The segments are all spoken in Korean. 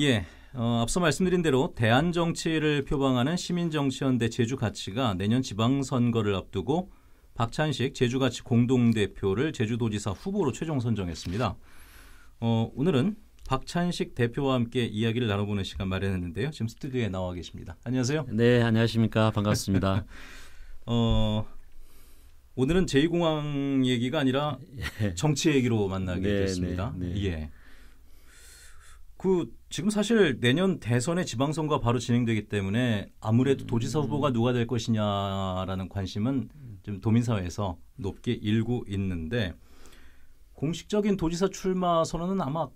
예. 어, 앞서 말씀드린 대로 대한 정치를 표방하는 시민정치연대 제주가치가 내년 지방선거를 앞두고 박찬식 제주가치 공동대표를 제주도지사 후보로 최종 선정했습니다. 어, 오늘은 박찬식 대표와 함께 이야기를 나눠보는 시간 마련했는데요. 지금 스튜디오에 나와 계십니다. 안녕하세요. 네, 안녕하십니까. 반갑습니다. 어, 오늘은 제2공항 얘기가 아니라 예. 정치 얘기로 만나게 네, 됐습니다. 네, 네. 예. 그 지금 사실 내년 대선의 지방선거 가 바로 진행되기 때문에 아무래도 음. 도지사 후보가 누가 될 것이냐라는 관심은 지금 도민사회에서 높게 일고 있는데 공식적인 도지사 출마 선언은 아마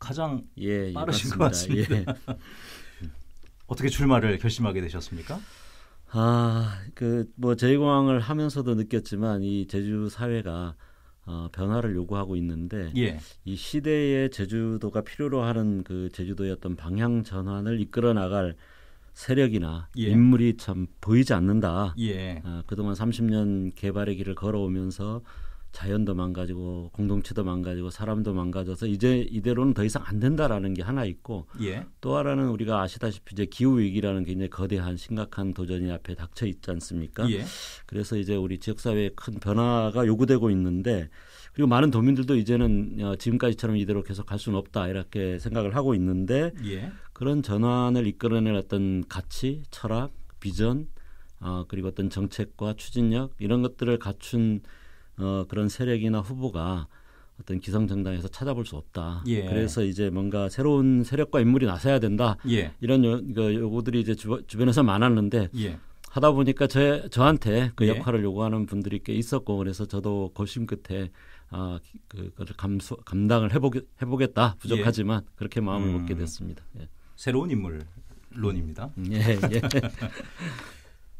가장 예, 예 빠르신 예, 것 같습니다. 예. 어떻게 출마를 결심하게 되셨습니까? 아, 그뭐 제일공항을 하면서도 느꼈지만 이 제주 사회가 어, 변화를 요구하고 있는데 예. 이 시대에 제주도가 필요로 하는 그 제주도의 어떤 방향 전환을 이끌어 나갈 세력이나 예. 인물이 참 보이지 않는다. 예. 어, 그동안 30년 개발의 길을 걸어오면서 자연도 망가지고 공동체도 망가지고 사람도 망가져서 이제 이대로는 더 이상 안 된다라는 게 하나 있고 예. 또 하나는 우리가 아시다시피 이제 기후 위기라는 굉장히 거대한 심각한 도전이 앞에 닥쳐 있지 않습니까? 예. 그래서 이제 우리 지역 사회에 큰 변화가 요구되고 있는데 그리고 많은 도민들도 이제는 어, 지금까지처럼 이대로 계속 갈 수는 없다 이렇게 생각을 하고 있는데 예. 그런 전환을 이끌어낼 어떤 가치, 철학, 비전, 어, 그리고 어떤 정책과 추진력 이런 것들을 갖춘 어, 그런 세력이나 후보가 어떤 기성 정당에서 찾아볼 수 없다. 예. 그래서 이제 뭔가 새로운 세력과 인물이 나서야 된다. 예. 이런 요, 그 요구들이 이제 주, 변에서 많았는데 예. 하다 보니까 저 저한테 그 예. 역할을 요구하는 분들이 꽤 있었고 그래서 저도 고심 끝에 아그거 감수 감당을 해보 해보겠다 부족하지만 예. 그렇게 마음을 음. 먹게 됐습니다. 예. 새로운 인물론입니다. 음, 예, 예.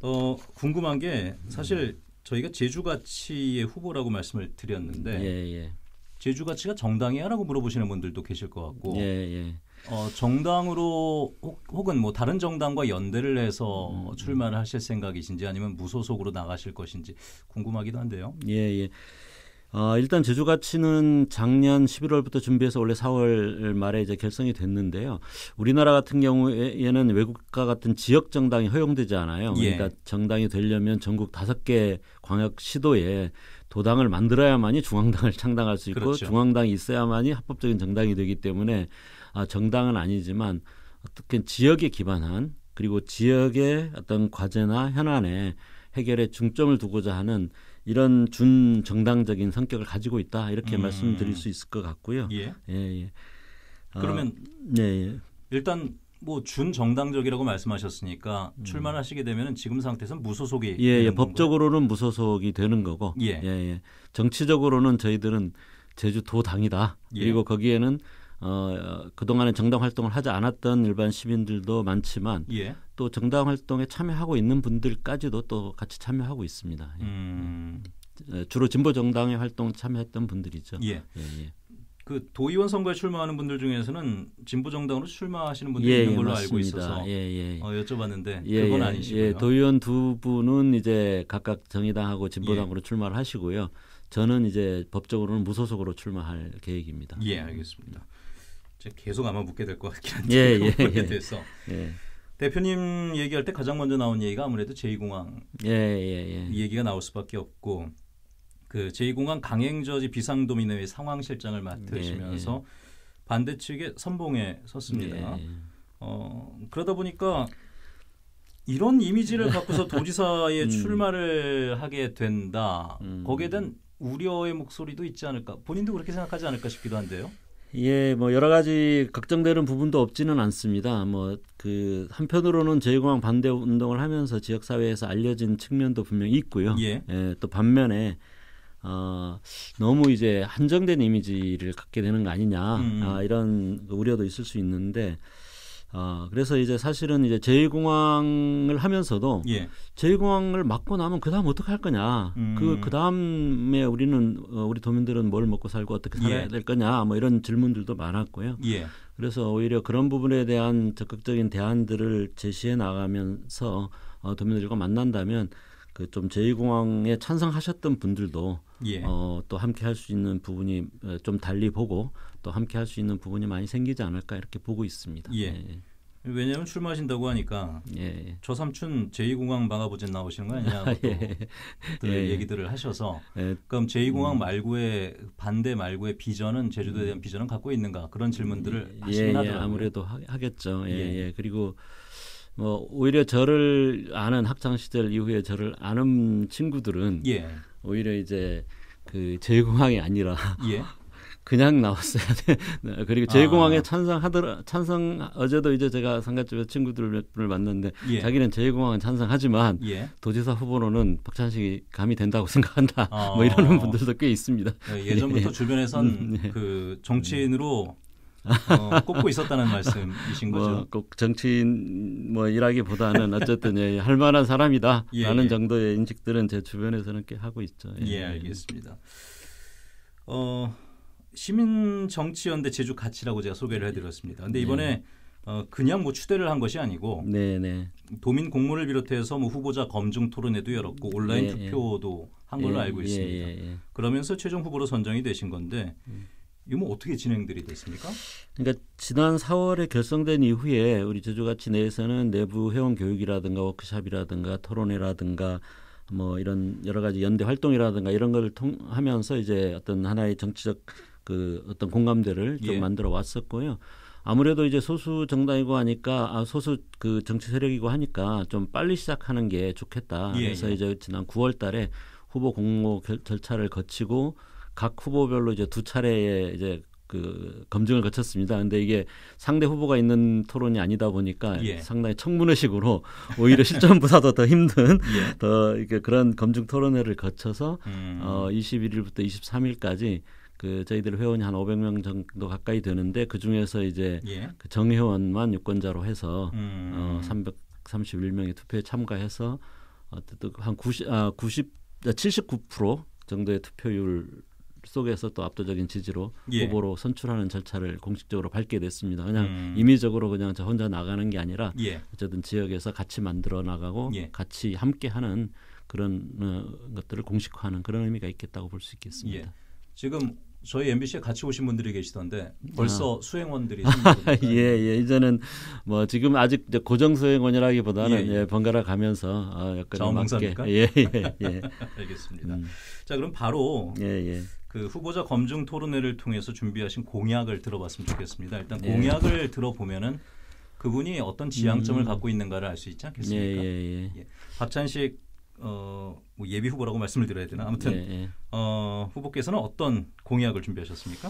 어 궁금한 게 사실 저희가 제주 가치의 후보라고 말씀을 드렸는데 예, 예. 제주 가치가 정당이야라고 물어보시는 분들도 계실 것 같고 예, 예. 어, 정당으로 혹은 뭐 다른 정당과 연대를 해서 음, 음, 출마를 하실 생각이신지 아니면 무소속으로 나가실 것인지 궁금하기도 한데요. 예 예. 어, 일단 제주 가치는 작년 11월부터 준비해서 원래 4월 말에 이제 결성이 됐는데요. 우리나라 같은 경우에는 외국과 같은 지역 정당이 허용되지 않아요. 예. 그러니까 정당이 되려면 전국 다섯 개 광역 시도에 도당을 만들어야만이 중앙당을 창당할 수 있고 그렇죠. 중앙당이 있어야만이 합법적인 정당이 되기 때문에 아, 정당은 아니지만 어떻게 지역에 기반한 그리고 지역의 어떤 과제나 현안에 해결에 중점을 두고자 하는 이런 준정당적인 성격을 가지고 있다 이렇게 음. 말씀드릴 수 있을 것 같고요. 예. 예, 예. 어, 그러면 네, 예. 일단 뭐 준정당적이라고 말씀하셨으니까 음. 출마하시게 되면 은 지금 상태에서 무소속이 예, 예. 법적으로는 무소속이 되는 거고 예. 예, 예. 정치적으로는 저희들은 제주도 당이다. 예. 그리고 거기에는 어, 그동안에 정당 활동을 하지 않았던 일반 시민들도 많지만 예. 또 정당 활동에 참여하고 있는 분들까지도 또 같이 참여하고 있습니다. 예. 음. 예. 예, 주로 진보 정당의 활동 참여했던 분들이죠. 예. 예. 예. 그 도의원 선거에 출마하는 분들 중에서는 진보 정당으로 출마하시는 분들이 예, 있는 걸로 맞습니다. 알고 있어서 예, 예. 어, 여쭤봤는데 그건 아니시고요. 도의원 두 분은 이제 각각 정의당하고 진보당으로 출마를 하시고요. 저는 이제 법적으로는 무소속으로 출마할 계획입니다. 예, 알겠습니다. 계속 아마 묻게 될 것 같긴 한데 예, 예, 예. 돼서 예. 대표님 얘기할 때 가장 먼저 나온 얘기가 아무래도 제2공항 예, 예, 예. 이 얘기가 나올 수밖에 없고 그 제2공항 강행저지 비상도민회의 상황실장을 맡으시면서 예, 예. 반대 측의 선봉에 섰습니다. 예, 어, 그러다 보니까 이런 이미지를 갖고서 도지사의 음. 출마를 하게 된다. 음. 거기에 대한 우려의 목소리도 있지 않을까. 본인도 그렇게 생각하지 않을까 싶기도 한데요. 예, 뭐 여러 가지 걱정되는 부분도 없지는 않습니다. 뭐 그 한편으로는 제일공항 반대 운동을 하면서 지역 사회에서 알려진 측면도 분명히 있고요. 예. 예. 또 반면에 어 너무 이제 한정된 이미지를 갖게 되는 거 아니냐 음. 아, 이런 우려도 있을 수 있는데 어, 그래서 이제 사실은 이제 제일공항을 하면서도 예. 제일공항을 막고 나면 그다음 어떻게 할 거냐. 그 음. 그 그다음에 우리는 어, 우리 도민들은 뭘 먹고 살고 어떻게 살아야 예. 될 거냐. 뭐 이런 질문들도 많았고요. 예. 그래서 오히려 그런 부분에 대한 적극적인 대안들을 제시해 나가면서 어, 도민들과 만난다면 그좀 제2공항에 찬성하셨던 분들도 예. 어, 또 함께 할 수 있는 부분이 어, 좀 달리 보고 또 함께 할 수 있는 부분이 많이 생기지 않을까 이렇게 보고 있습니다. 예. 예. 예. 왜냐하면 출마하신다고 하니까 예. 저 예. 삼촌 제2공항 막아보진 나오시는 거 아니냐 고 예. 예. 얘기들을 하셔서 예. 그럼 제2공항 음. 말고의 반대 말고의 비전은 제주도에 대한 음. 비전은 갖고 있는가 그런 질문들을 하시긴 예, 하더라고요. 아무래도 하, 겠죠 예, 예. 그리고 뭐 오히려 저를 아는 학창 시절 이후에 저를 아는 친구들은 예. 오히려 이제 그 제일공항이 아니라 예. 그냥 나왔어야 돼. 그리고 제일공항에 아. 찬성하더라 찬성 어제도 이제 제가 상가집에 친구들 몇 분을 만났는데 예. 자기는 제일공항은 찬성하지만 예. 도지사 후보로는 박찬식이 감이 된다고 생각한다. 뭐 아. 뭐 이러는 분들도 꽤 있습니다. 예, 예전부터 예. 주변에선 음, 예. 그 정치인으로 어, 꼽고 있었다는 말씀이신 뭐 거죠. 꼭 정치인 뭐 일하기보다는 어쨌든 예, 할 만한 사람이다라는 예, 예, 정도의 인식들은 제 주변에서는 꽤 하고 있죠. 예, 예 알겠습니다. 어, 시민 정치연대 제주 가치라고 제가 소개를 네. 해드렸습니다. 근데 네. 이번에 어, 그냥 뭐 추대를 한 것이 아니고 네네. 네. 도민 공모를 비롯해서 뭐 후보자 검증 토론회도 열었고 온라인 예, 예. 투표도 한 걸로 알고 있습니다. 그러면서 최종 후보로 선정이 되신 건데. 음. 이거 뭐 어떻게 진행들이 됐습니까? 그러니까 지난 4월에 결성된 이후에 우리 제주같이 내에서는 내부 회원 교육이라든가 워크샵이라든가 토론회라든가 뭐 이런 여러 가지 연대 활동이라든가 이런 걸 통하면서 이제 어떤 하나의 정치적 그 어떤 공감대를 좀 예. 만들어 왔었고요. 아무래도 이제 소수 정당이고 하니까 아 소수 그 정치 세력이고 하니까 좀 빨리 시작하는 게 좋겠다. 예, 그래서 예. 이제 지난 9월 달에 후보 공모 결, 절차를 거치고 각 후보별로 이제 두 차례의 이제 그 검증을 거쳤습니다. 근데 이게 상대 후보가 있는 토론이 아니다 보니까 예. 상당히 청문회식으로 오히려 실전보다도 더 힘든 예. 더 이렇게 그런 검증 토론회를 거쳐서 음. 어 21일부터 23일까지 그 저희들 회원이 한 500명 정도 가까이 되는데 그 중에서 이제 예. 그 정회원만 유권자로 해서 어, 음. 어 331명이 투표에 참가해서 어쨌든 한 90, 아 90, 79% 아, 정도의 투표율 속에서 또 압도적인 지지로 예. 후보로 선출하는 절차를 공식적으로 밟게 됐습니다. 그냥 음. 임의적으로 그냥 저 혼자 나가는 게 아니라 예. 어쨌든 지역에서 같이 만들어 나가고 예. 같이 함께하는 그런 어, 것들을 공식화하는 그런 의미가 있겠다고 볼 수 있겠습니다. 예. 지금 저희 MBC에 같이 오신 분들이 계시던데 벌써 아. 수행원들이 예, 예. 이제는 뭐 지금 아직 고정 수행원이라기보다는 예, 예. 예, 번갈아 가면서 어, 약간 자원입니까 예, 예, 예. 알겠습니다. 음. 자, 그럼 바로 예, 예. 그 후보자 검증 토론회를 통해서 준비하신 공약을 들어봤으면 좋겠습니다. 일단 네. 공약을 들어보면은 그분이 어떤 지향점을 음. 갖고 있는가를 알 수 있지 않겠습니까? 예, 예, 예. 예. 박찬식 어, 뭐 예비 후보라고 말씀을 드려야 되나? 아무튼 예, 예, 어, 후보께서는 어떤 공약을 준비하셨습니까?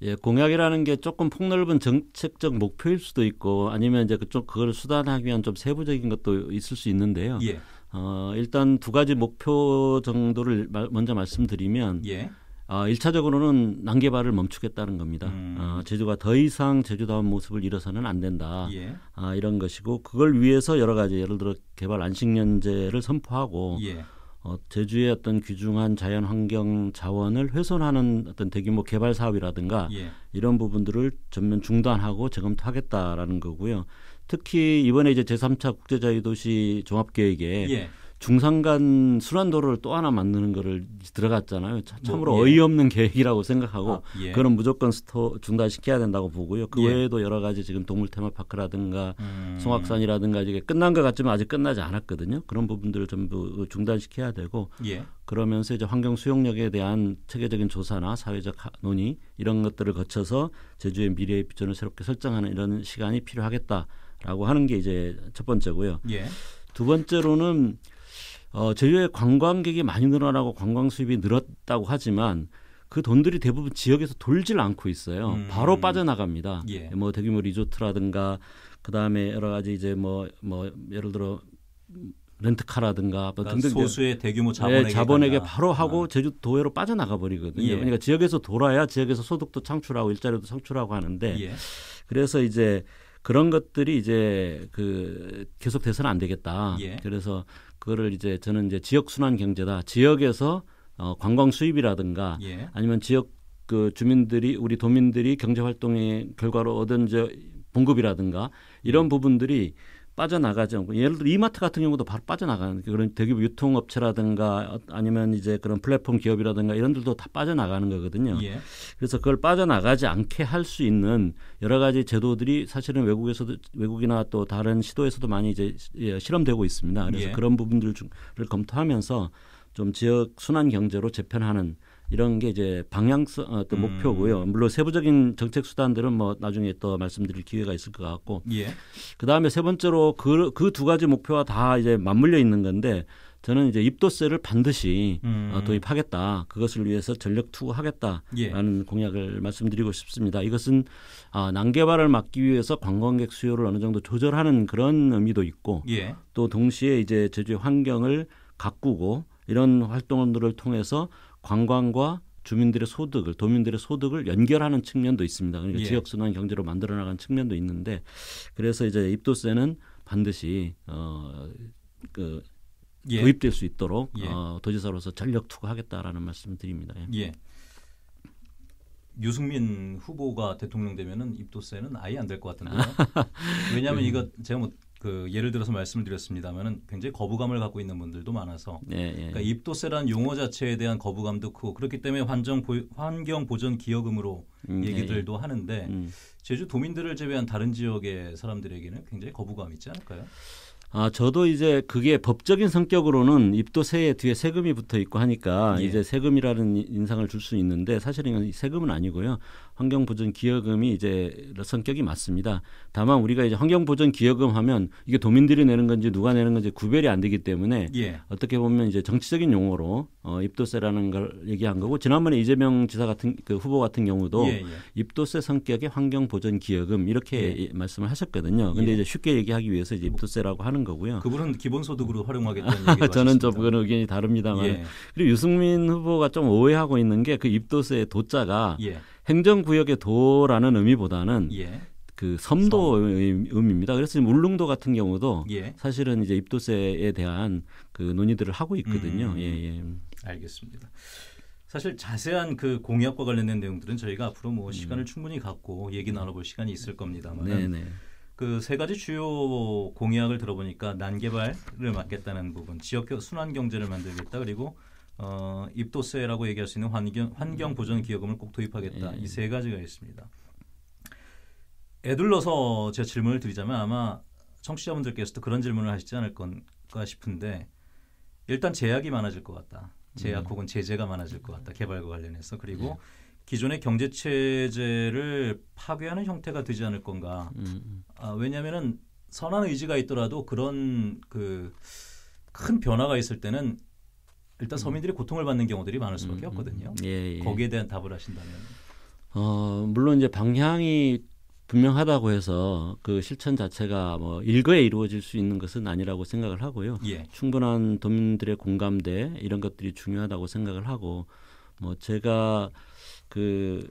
예, 공약이라는 게 조금 폭넓은 정책적 목표일 수도 있고 아니면 이제 그쪽 그걸 수단하기 위한 좀 세부적인 것도 있을 수 있는데요. 예. 어, 일단 두 가지 목표 정도를 마, 먼저 말씀드리면 예. 어, 1차적으로는 난개발을 멈추겠다는 겁니다. 음. 어, 제주가 더 이상 제주다운 모습을 잃어서는 안 된다. 예. 아, 이런 것이고 그걸 위해서 여러 가지 예를 들어 개발 안식년제를 선포하고 예. 어, 제주의 어떤 귀중한 자연 환경 자원을 훼손하는 어떤 대규모 개발 사업이라든가 예. 이런 부분들을 전면 중단하고 재검토하겠다라는 거고요. 특히 이번에 이제 제3차 국제자유도시 종합계획에 예. 중산간 순환도로를 또 하나 만드는 거를 들어갔잖아요. 참, 으로 뭐, 예. 어이없는 계획이라고 생각하고 아, 예. 그런 무조건 스토 중단시켜야 된다고 보고요. 그 예. 외에도 여러 가지 지금 동물 테마파크라든가 음. 송악산이라든가 이게 끝난 것 같지만 아직 끝나지 않았거든요. 그런 부분들을 전부 중단시켜야 되고 예. 그러면서 이제 환경 수용력에 대한 체계적인 조사나 사회적 논의 이런 것들을 거쳐서 제주의 미래의 비전을 새롭게 설정하는 이런 시간이 필요하겠다라고 하는 게 이제 첫 번째고요. 예. 두 번째로는 어, 제주에 관광객이 많이 늘어나고 관광 수입이 늘었다고 하지만 그 돈들이 대부분 지역에서 돌질 않고 있어요. 음. 바로 빠져나갑니다. 예. 뭐 대규모 리조트라든가 그 다음에 여러 가지 이제 뭐뭐 뭐 예를 들어 렌트카라든가 뭐 그러니까 등등 소수의 대규모 자본에게, 예, 자본에게 바로 하고 아. 제주 도에로 빠져나가 버리거든요. 예. 그러니까 지역에서 돌아야 지역에서 소득도 창출하고 일자리도 창출하고 하는데 예. 그래서 이제 그런 것들이 이제 그 계속 돼서는 안 되겠다. 예. 그래서 그거를 이제 저는 이제 지역 순환 경제다. 지역에서 어, 관광 수입이라든가 예. 아니면 지역 그 주민들이 우리 도민들이 경제 활동의 결과로 얻은 저 봉급이라든가 이런 예. 부분들이 빠져나가지 않고 예를 들어 이마트 같은 경우도 바로 빠져나가는 그런 대규모 유통업체라든가 아니면 이제 그런 플랫폼 기업이라든가 이런 데도 다 빠져나가는 거거든요. 예. 그래서 그걸 빠져나가지 않게 할 수 있는 여러 가지 제도들이 사실은 외국에서도 외국이나 또 다른 시도에서도 많이 이제 예, 실험되고 있습니다. 그래서 예. 그런 부분들을 검토하면서 좀 지역 순환 경제로 재편하는 이런 게 이제 방향성 어, 또 음. 목표고요. 물론 세부적인 정책 수단들은 뭐 나중에 또 말씀드릴 기회가 있을 것 같고. 예. 그다음에 세 번째로 그 그 두 가지 목표와 다 이제 맞물려 있는 건데 저는 이제 입도세를 반드시 어, 음. 어, 도입하겠다. 그것을 위해서 전력 투구하겠다라는 예. 공약을 말씀드리고 싶습니다. 이것은 아, 난개발을 막기 위해서 관광객 수요를 어느 정도 조절하는 그런 의미도 있고 예. 또 동시에 이제 제주 환경을 가꾸고 이런 활동들을 통해서 관광과 주민들의 소득을 도민들의 소득을 연결하는 측면도 있습니다. 그러니까 예. 지역 순환 경제로 만들어 나가는 측면도 있는데 그래서 이제 입도세는 반드시 어그 예. 도입될 수 있도록 예. 어, 도지사로서 전력 투구하겠다라는 말씀을 드립니다. 예. 예. 유승민 후보가 대통령 되면은 입도세는 아예 안 될 것 같은데요. 왜냐하면 예. 이거 제가 뭐그 예를 들어서 말씀을 드렸습니다만은 굉장히 거부감을 갖고 있는 분들도 많아서 예, 예. 그러니까 입도세란 용어 자체에 대한 거부감도 크고 그렇기 때문에 환정 보, 환경 보전 기여금으로 음, 얘기들도 예, 예, 하는데 음. 제주 도민들을 제외한 다른 지역의 사람들에게는 굉장히 거부감 있지 않을까요? 아, 저도 이제 그게 법적인 성격으로는 입도세에 뒤에 세금이 붙어 있고 하니까 예. 이제 세금이라는 인상을 줄 수 있는데 사실은 세금은 아니고요. 환경보전 기여금이 이제 성격이 맞습니다. 다만 우리가 이제 환경보전 기여금 하면 이게 도민들이 내는 건지 누가 내는 건지 구별이 안 되기 때문에 예. 어떻게 보면 이제 정치적인 용어로 어, 입도세라는 걸 얘기한 거고 지난번에 이재명 지사 같은 그 후보 같은 경우도 예, 예. 입도세 성격의 환경보전 기여금 이렇게 예. 말씀을 하셨거든요. 근데 예. 이제 쉽게 얘기하기 위해서 이제 입도세라고 하는 거고요. 그분은 기본소득으로 활용하겠다는 얘기도 저는 좀 그런 의견이 다릅니다만 예. 그리고 유승민 후보가 좀 오해하고 있는 게 그 입도세 도자가 예. 행정구역의 도라는 의미보다는 예. 그 섬도 섬. 의미입니다. 그래서 지금 울릉도 같은 경우도 예. 사실은 이제 입도세에 대한 그 논의들을 하고 있거든요. 음, 음, 예, 예. 알겠습니다. 사실 자세한 그 공약과 관련된 내용들은 저희가 앞으로 뭐 음. 시간을 충분히 갖고 얘기 네. 나눠볼 시간이 있을 겁니다만 네, 네. 그세 가지 주요 공약을 들어보니까 난개발을 막겠다는 부분, 지역 순환 경제를 만들겠다 그리고 어, 입도세라고 얘기할 수 있는 환경 환경 음. 보전 기여금을 꼭 도입하겠다. 이세 예. 가지가 있습니다. 애둘러서 제 질문을 드리자면 아마 청취자분들께서도 그런 질문을 하시지 않을 건가 싶은데 일단 제약이 많아질 것 같다. 제약 음. 혹은 제재가 많아질 것 같다. 개발과 관련해서 그리고 예. 기존의 경제 체제를 파괴하는 형태가 되지 않을 건가. 음, 아, 왜냐하면은 선한 의지가 있더라도 그런 그 큰 변화가 있을 때는 일단 음. 서민들이 고통을 받는 경우들이 많을 수밖에 음, 음, 없거든요. 예, 예. 거기에 대한 답을 하신다면. 어, 물론 이제 방향이 분명하다고 해서 그 실천 자체가 뭐 일거에 이루어질 수 있는 것은 아니라고 생각을 하고요. 예. 충분한 도민들의 공감대 이런 것들이 중요하다고 생각을 하고 뭐 제가 그,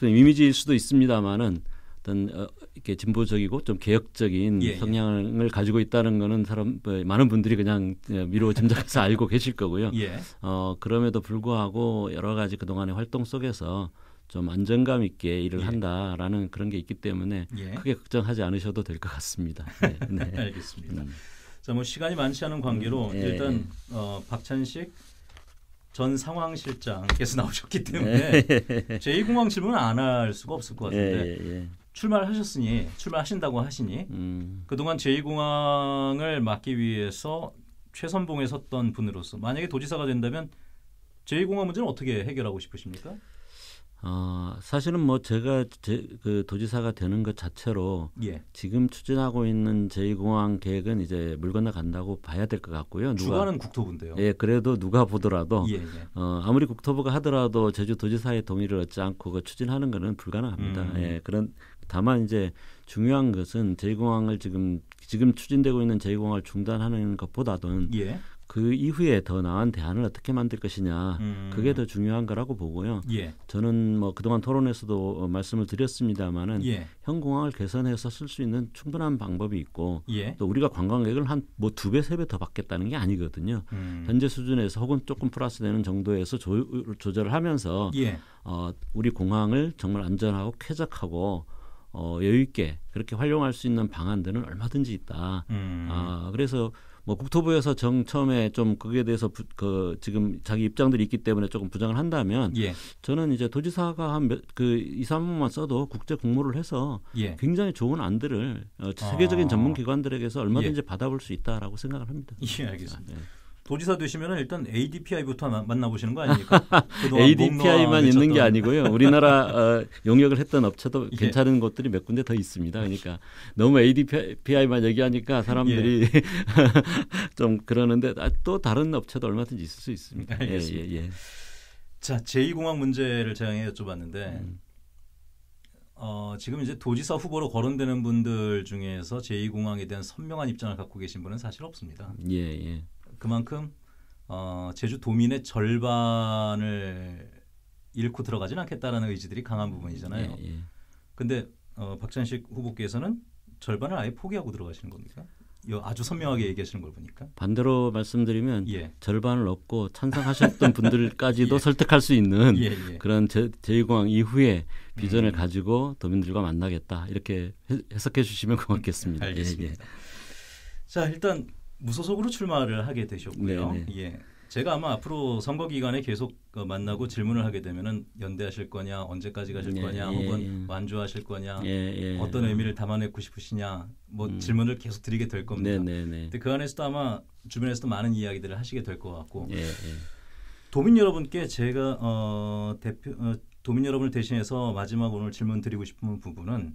그 이미지일 수도 있습니다만은 어떤 어, 이렇게 진보적이고 좀 개혁적인 예, 예. 성향을 예. 가지고 있다는 거는 사람 뭐, 많은 분들이 그냥 미로 짐작해서 알고 계실 거고요. 예. 어, 그럼에도 불구하고 여러 가지 그동안의 활동 속에서 좀 안정감 있게 일을 예. 한다라는 그런 게 있기 때문에 예. 크게 걱정하지 않으셔도 될 것 같습니다. 네, 네. 알겠습니다. 음. 자, 뭐 시간이 많지 않은 관계로 음, 일단 어, 박찬식 전 상황실장께서 나오셨기 네. 때문에 제2공항 질문안 할 수가 없을 것 같은데 예, 예, 예. 출마하셨으니 를 출마하신다고 하시니 음. 그동안 제2공항을 막기 위해서 최선봉에 섰던 분으로서 만약에 도지사가 된다면 제2공항 문제는 어떻게 해결하고 싶으십니까? 어, 사실은 뭐 제가 제, 그 도지사가 되는 것 자체로 예. 지금 추진하고 있는 제2공항 계획은 이제 물 건너간다고 봐야 될 것 같고요. 누가, 주관은 국토부인데요. 예, 그래도 누가 보더라도 예, 예. 어, 아무리 국토부가 하더라도 제주 도지사의 동의를 얻지 않고 그 추진하는 것은 불가능합니다. 음. 예, 그런 다만 이제 중요한 것은 제공항을 지금 지금 추진되고 있는 제공항을 중단하는 것보다는 예. 그 이후에 더 나은 대안을 어떻게 만들 것이냐 음. 그게 더 중요한 거라고 보고요. 예. 저는 뭐 그동안 토론에서도 어, 말씀을 드렸습니다마는 예. 현 공항을 개선해서 쓸 수 있는 충분한 방법이 있고 예. 또 우리가 관광객을 한 뭐 두 배 세 배 더 받겠다는 게 아니거든요. 음. 현재 수준에서 혹은 조금 플러스 되는 정도에서 조, 조절을 하면서 예. 어, 우리 공항을 정말 안전하고 쾌적하고 어, 여유 있게 그렇게 활용할 수 있는 방안들은 얼마든지 있다. 음. 아 그래서 뭐 국토부에서 정 처음에 좀거기에 대해서 부, 그 지금 자기 입장들이 있기 때문에 조금 부정을 한다면 예. 저는 이제 도지사가 한 그 이삼분만 써도 국제 공모를 해서 예. 굉장히 좋은 안들을 어, 아. 세계적인 아. 전문 기관들에게서 얼마든지 예. 받아볼 수 있다라고 생각을 합니다. 예, 알겠습니다. 네. 도지사 되시면 일단 ADPI부터 만나보시는 거 아닙니까? ADPI만 있는 게 아니고요. 우리나라 어, 용역을 했던 업체도 예. 괜찮은 곳들이 몇 군데 더 있습니다. 그러니까 너무 ADPI만 얘기하니까 사람들이 예. 좀 그러는데 아, 또 다른 업체도 얼마든지 있을 수 있습니다. 예, 예, 알겠 예, 자, 제2공항 문제를 제가 여쭤봤는데 음. 어, 지금 이제 도지사 후보로 거론되는 분들 중에서 제2공항에 대한 선명한 입장을 갖고 계신 분은 사실 없습니다. 예, 예. 그만큼 어, 제주 도민의 절반을 잃고 들어가지는 않겠다라는 의지들이 강한 음, 부분이잖아요. 예, 예. 어, 박찬식 후보께서는 절반을 아예 포기하고 들어가시는 겁니까? 아주 선명하게 얘기하시는 걸 보니까 반대로 말씀드리면 예. 절반을 얻고 찬성하셨던 분들까지도 예. 설득할 수 있는 예, 예. 그런 제, 2공항 이후에 비전을 음. 가지고 도민들과 만나겠다 이렇게 해석해 주시면 고맙겠습니다. 음, 예, 예. 알겠습니다. 자 일단 무소속으로 출마를 하게 되셨고요. 네네. 네. 예. 제가 아마 앞으로 선거 기간에 계속 어, 만나고 질문을 하게 되면은 연대하실 거냐, 언제까지 가실 예, 거냐, 예, 혹은 예. 완주하실 거냐, 예, 예, 어떤 의미를 담아내고 싶으시냐, 뭐 음. 질문을 계속 드리게 될 겁니다. 네, 네, 네. 근데 그 안에서도 아마 주변에서도 많은 이야기들을 하시게 될 것 같고 예, 도민 여러분께 제가 어, 대표 어, 도민 여러분을 대신해서 마지막 오늘 질문 드리고 싶은 부분은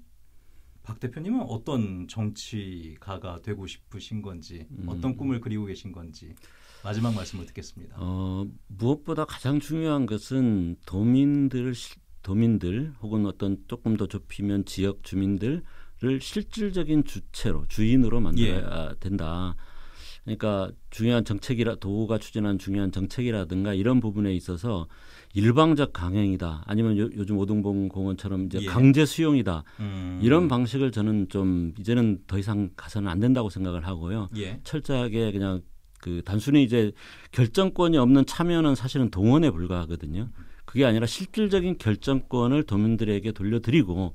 박 대표님은 어떤 정치가가 되고 싶으신 건지 음. 어떤 꿈을 그리고 계신 건지 마지막 말씀을 듣겠습니다. 어, 무엇보다 가장 중요한 것은 도민들 도민들 혹은 어떤 조금 더 좁히면 지역 주민들을 실질적인 주체로 주인으로 만들어야 예. 된다. 그러니까 중요한 정책이라 도우가 추진한 중요한 정책이라든가 이런 부분에 있어서 일방적 강행이다 아니면 요, 즘오동봉 공원처럼 이제 예. 강제 수용이다 음. 이런 방식을 저는 좀 이제는 더 이상 가서는 안 된다고 생각을 하고요 예. 철저하게 그냥 그 단순히 이제 결정권이 없는 참여는 사실은 동원에 불과하거든요 그게 아니라 실질적인 결정권을 도민들에게 돌려드리고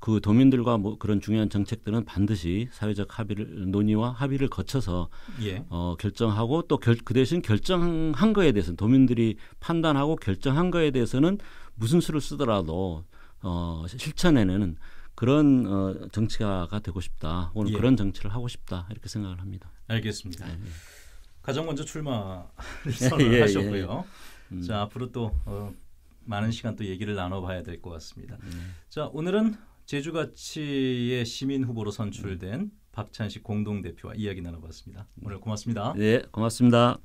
그 도민들과 뭐 그런 중요한 정책들은 반드시 사회적 합의를 논의와 합의를 거쳐서 예. 어, 결정하고 또 그 대신 결정한 거에 대해서는 도민들이 판단하고 결정한 거에 대해서는 무슨 수를 쓰더라도 어, 실천에는 그런 어, 정치가가 되고 싶다. 오늘 예. 그런 정치를 하고 싶다 이렇게 생각을 합니다. 알겠습니다. 네. 가장 먼저 출마를 선언하셨고요. 예, 예 음. 자 앞으로 또 어, 많은 시간 또 얘기를 나눠봐야 될 것 같습니다. 음. 자 오늘은 제주가치의 시민 후보로 선출된 박찬식 공동 대표와 이야기 나눠봤습니다. 오늘 고맙습니다. 네, 고맙습니다.